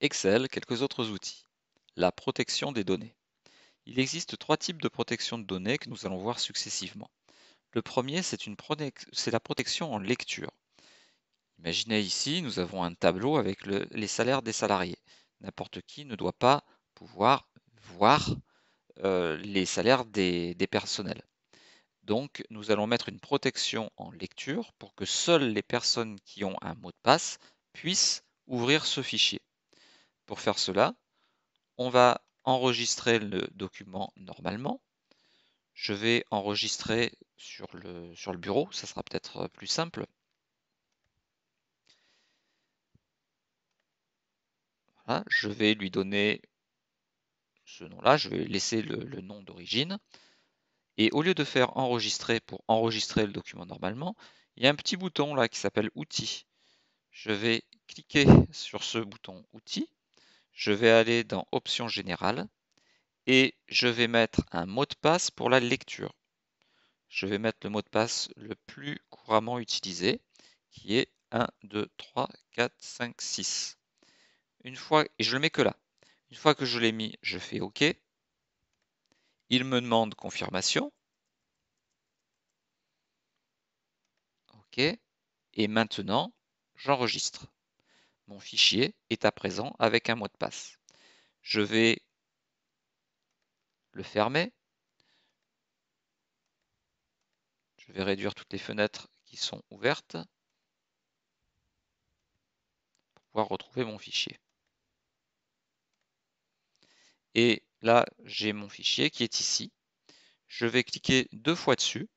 Excel, quelques autres outils. La protection des données. Il existe trois types de protection de données que nous allons voir successivement. Le premier, c'est la protection en lecture. Imaginez ici, nous avons un tableau avec les salaires des salariés. N'importe qui ne doit pas pouvoir voir euh, les salaires des personnels. Donc, nous allons mettre une protection en lecture pour que seules les personnes qui ont un mot de passe puissent ouvrir ce fichier. Pour faire cela, on va enregistrer le document normalement. Je vais enregistrer sur le, sur le bureau, ça sera peut-être plus simple. je vais lui donner ce nom-là, je vais laisser le, le nom d'origine. Et au lieu de faire enregistrer pour enregistrer le document normalement, il y a un petit bouton là qui s'appelle outils. Je vais cliquer sur ce bouton outils je vais aller dans Options générales et je vais mettre un mot de passe pour la lecture. Je vais mettre le mot de passe le plus couramment utilisé, qui est 1, 2, 3, 4, 5, 6. Une fois, et je le mets que là. Une fois que je l'ai mis, je fais OK. Il me demande confirmation. OK. Et maintenant, j'enregistre. Mon fichier est à présent avec un mot de passe. Je vais le fermer. Je vais réduire toutes les fenêtres qui sont ouvertes pour pouvoir retrouver mon fichier. Et là, j'ai mon fichier qui est ici. Je vais cliquer deux fois dessus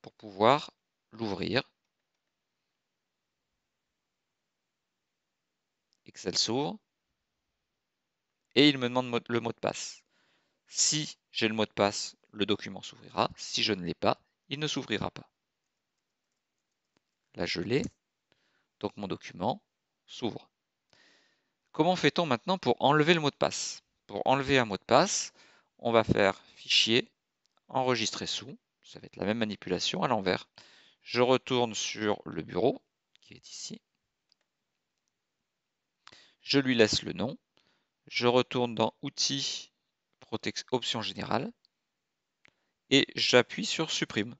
pour pouvoir l'ouvrir Excel s'ouvre. Et il me demande le mot de passe. Si j'ai le mot de passe, le document s'ouvrira. Si je ne l'ai pas, il ne s'ouvrira pas. Là, je l'ai. Donc mon document s'ouvre. Comment fait-on maintenant pour enlever le mot de passe Pour enlever un mot de passe, on va faire Fichier, Enregistrer sous. Ça va être la même manipulation à l'envers. Je retourne sur le bureau, qui est ici. Je lui laisse le nom. Je retourne dans Outils, Options générales. Et j'appuie sur Supprime.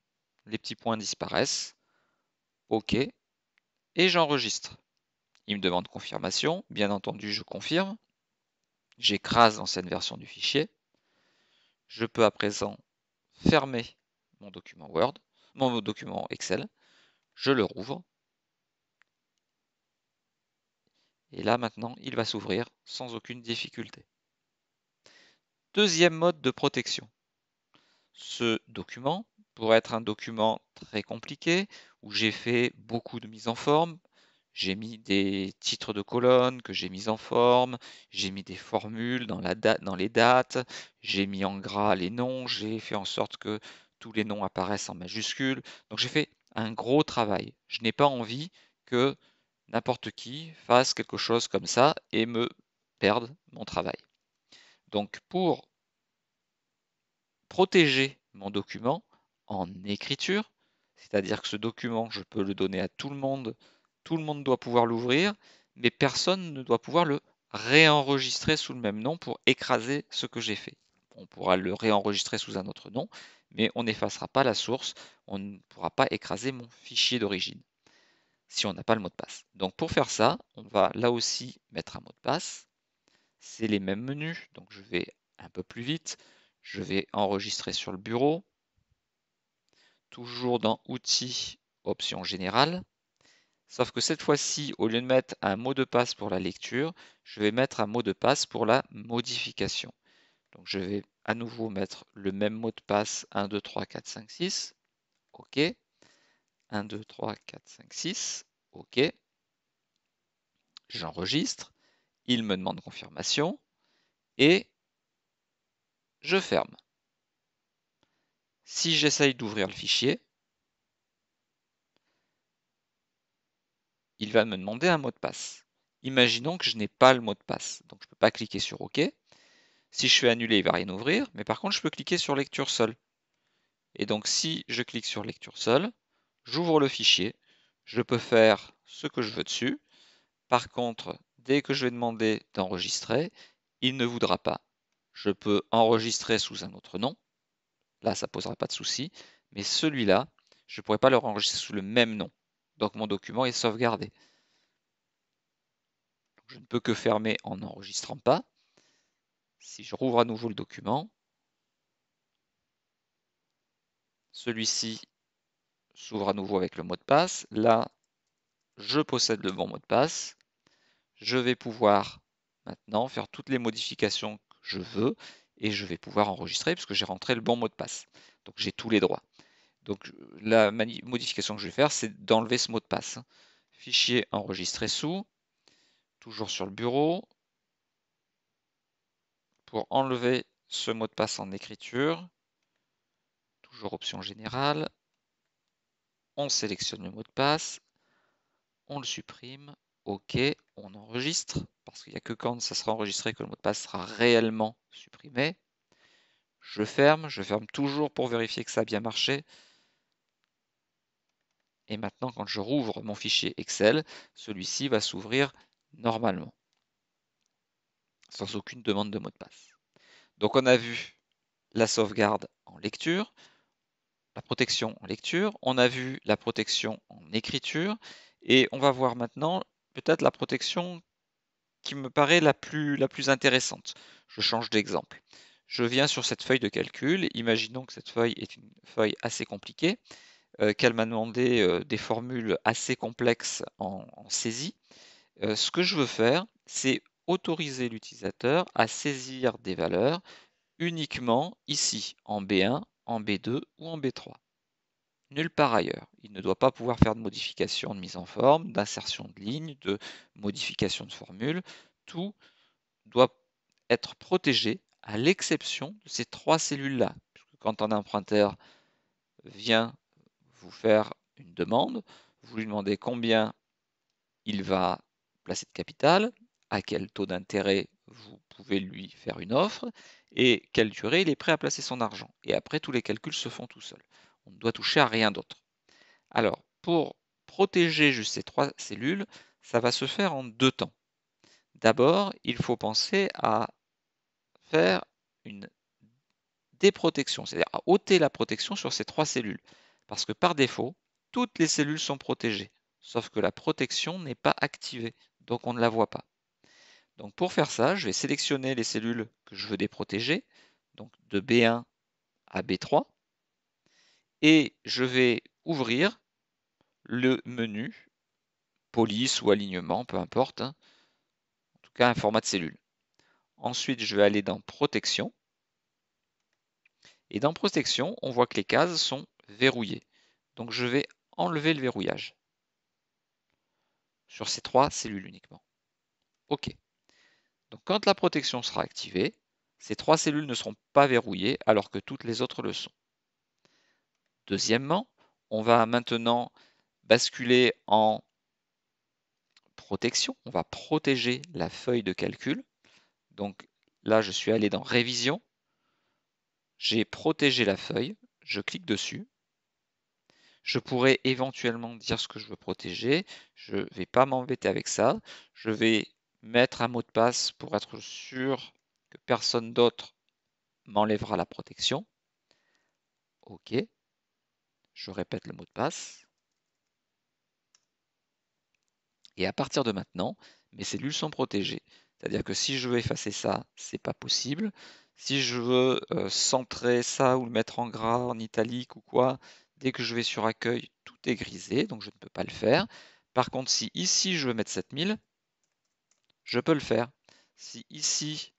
Les petits points disparaissent. OK. Et j'enregistre. Il me demande confirmation. Bien entendu, je confirme. J'écrase l'ancienne version du fichier. Je peux à présent fermer mon document Word, mon document Excel. Je le rouvre Et là maintenant, il va s'ouvrir sans aucune difficulté. Deuxième mode de protection. Ce document pourrait être un document très compliqué où j'ai fait beaucoup de mise en forme. J'ai mis des titres de colonnes que j'ai mis en forme, j'ai mis des formules dans, la dans les dates, j'ai mis en gras les noms, j'ai fait en sorte que tous les noms apparaissent en majuscules. Donc j'ai fait un gros travail. Je n'ai pas envie que n'importe qui fasse quelque chose comme ça et me perde mon travail. Donc pour protéger mon document en écriture, c'est-à-dire que ce document, je peux le donner à tout le monde, tout le monde doit pouvoir l'ouvrir, mais personne ne doit pouvoir le réenregistrer sous le même nom pour écraser ce que j'ai fait. On pourra le réenregistrer sous un autre nom, mais on n'effacera pas la source, on ne pourra pas écraser mon fichier d'origine si on n'a pas le mot de passe. Donc pour faire ça, on va là aussi mettre un mot de passe. C'est les mêmes menus, donc je vais un peu plus vite. Je vais enregistrer sur le bureau. Toujours dans Outils, Options générales. Sauf que cette fois-ci, au lieu de mettre un mot de passe pour la lecture, je vais mettre un mot de passe pour la modification. Donc je vais à nouveau mettre le même mot de passe 1, 2, 3, 4, 5, 6. OK. 1, 2, 3, 4, 5, 6. OK. J'enregistre. Il me demande confirmation. Et je ferme. Si j'essaye d'ouvrir le fichier, il va me demander un mot de passe. Imaginons que je n'ai pas le mot de passe, donc je ne peux pas cliquer sur OK. Si je fais annuler, il ne va rien ouvrir, mais par contre, je peux cliquer sur lecture seule. Et donc, si je clique sur lecture seule, j'ouvre le fichier, je peux faire ce que je veux dessus. Par contre, dès que je vais demander d'enregistrer, il ne voudra pas. Je peux enregistrer sous un autre nom, là ça ne posera pas de souci, mais celui-là, je ne pourrais pas le renregistrer sous le même nom. Donc mon document est sauvegardé. Je ne peux que fermer en n'enregistrant pas. Si je rouvre à nouveau le document, celui-ci s'ouvre à nouveau avec le mot de passe. Là, je possède le bon mot de passe. Je vais pouvoir maintenant faire toutes les modifications que je veux et je vais pouvoir enregistrer puisque j'ai rentré le bon mot de passe. Donc j'ai tous les droits. Donc la modification que je vais faire, c'est d'enlever ce mot de passe. Fichier enregistré sous, toujours sur le bureau, pour enlever ce mot de passe en écriture, toujours option générale, on sélectionne le mot de passe, on le supprime, OK, on enregistre, parce qu'il n'y a que quand ça sera enregistré que le mot de passe sera réellement supprimé. Je ferme, je ferme toujours pour vérifier que ça a bien marché. Et maintenant, quand je rouvre mon fichier Excel, celui-ci va s'ouvrir normalement, sans aucune demande de mot de passe. Donc on a vu la sauvegarde en lecture, protection en lecture, on a vu la protection en écriture, et on va voir maintenant peut-être la protection qui me paraît la plus, la plus intéressante. Je change d'exemple. Je viens sur cette feuille de calcul, imaginons que cette feuille est une feuille assez compliquée, euh, qu'elle m'a demandé euh, des formules assez complexes en, saisie. Euh, ce que je veux faire, c'est autoriser l'utilisateur à saisir des valeurs uniquement ici en B1 en B2 ou en B3. Nulle part ailleurs. Il ne doit pas pouvoir faire de modification de mise en forme, d'insertion de lignes, de modification de formule. Tout doit être protégé à l'exception de ces trois cellules-là. Quand un emprunteur vient vous faire une demande, vous lui demandez combien il va placer de capital, à quel taux d'intérêt vous pouvez lui faire une offre et quelle durée il est prêt à placer son argent. Et après, tous les calculs se font tout seuls. On ne doit toucher à rien d'autre. Alors, pour protéger juste ces trois cellules, ça va se faire en deux temps. D'abord, il faut penser à faire une déprotection, c'est-à-dire à ôter la protection sur ces trois cellules. Parce que par défaut, toutes les cellules sont protégées, sauf que la protection n'est pas activée, donc on ne la voit pas. Donc pour faire ça, je vais sélectionner les cellules que je veux déprotéger, donc de B1 à B3, et je vais ouvrir le menu police ou alignement, peu importe, hein. en tout cas un format de cellule. Ensuite, je vais aller dans protection, et dans protection, on voit que les cases sont verrouillées. Donc je vais enlever le verrouillage sur ces trois cellules uniquement. OK. Donc quand la protection sera activée, ces trois cellules ne seront pas verrouillées alors que toutes les autres le sont. Deuxièmement, on va maintenant basculer en protection. On va protéger la feuille de calcul. Donc là, je suis allé dans Révision. J'ai protégé la feuille. Je clique dessus. Je pourrais éventuellement dire ce que je veux protéger. Je ne vais pas m'embêter avec ça. Je vais mettre un mot de passe pour être sûr que personne d'autre m'enlèvera la protection. OK. Je répète le mot de passe. Et à partir de maintenant, mes cellules sont protégées. C'est-à-dire que si je veux effacer ça, ce n'est pas possible. Si je veux euh, centrer ça ou le mettre en gras, en italique ou quoi, dès que je vais sur accueil, tout est grisé, donc je ne peux pas le faire. Par contre, si ici je veux mettre 7000, je peux le faire. Si ici,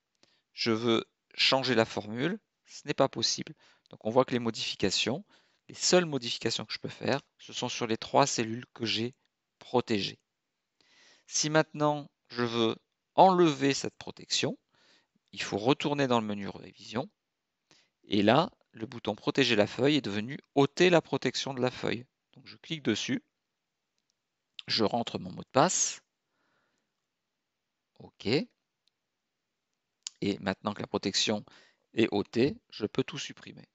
je veux changer la formule, ce n'est pas possible. Donc on voit que les modifications, les seules modifications que je peux faire, ce sont sur les trois cellules que j'ai protégées. Si maintenant je veux enlever cette protection, il faut retourner dans le menu révision. Et là, le bouton protéger la feuille est devenu ôter la protection de la feuille. Donc je clique dessus, je rentre mon mot de passe, OK. Et maintenant que la protection est ôtée, je peux tout supprimer.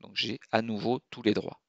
Donc j'ai à nouveau tous les droits.